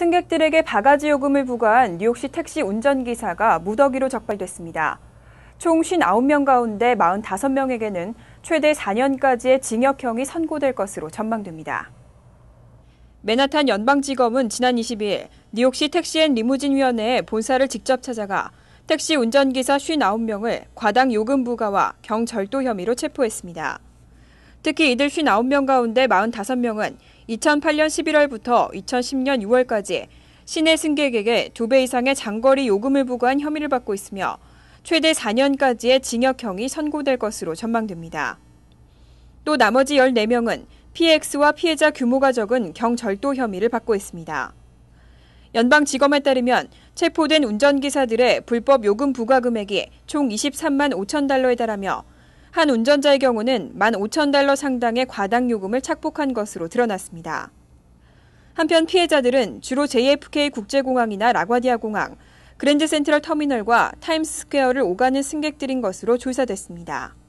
승객들에게 바가지 요금을 부과한 뉴욕시 택시 운전기사가 무더기로 적발됐습니다. 총 59명 가운데 45명에게는 최대 4년까지의 징역형이 선고될 것으로 전망됩니다. 맨하탄 연방지검은 지난 22일 뉴욕시 택시앤 리무진위원회에 본사를 직접 찾아가 택시 운전기사 59명을 과당 요금 부과와 경절도 혐의로 체포했습니다. 특히 이들 59명 가운데 45명은 2008년 11월부터 2010년 6월까지 시내 승객에게 두 배 이상의 장거리 요금을 부과한 혐의를 받고 있으며 최대 4년까지의 징역형이 선고될 것으로 전망됩니다. 또 나머지 14명은 PX와 피해자 규모가 적은 경절도 혐의를 받고 있습니다. 연방지검에 따르면 체포된 운전기사들의 불법 요금 부과 금액이 총 23만 5천 달러에 달하며 한 운전자의 경우는 15,000달러 상당의 과당 요금을 착복한 것으로 드러났습니다. 한편 피해자들은 주로 JFK 국제공항이나 라과디아 공항, 그랜드 센트럴 터미널과 타임스 스퀘어를 오가는 승객들인 것으로 조사됐습니다.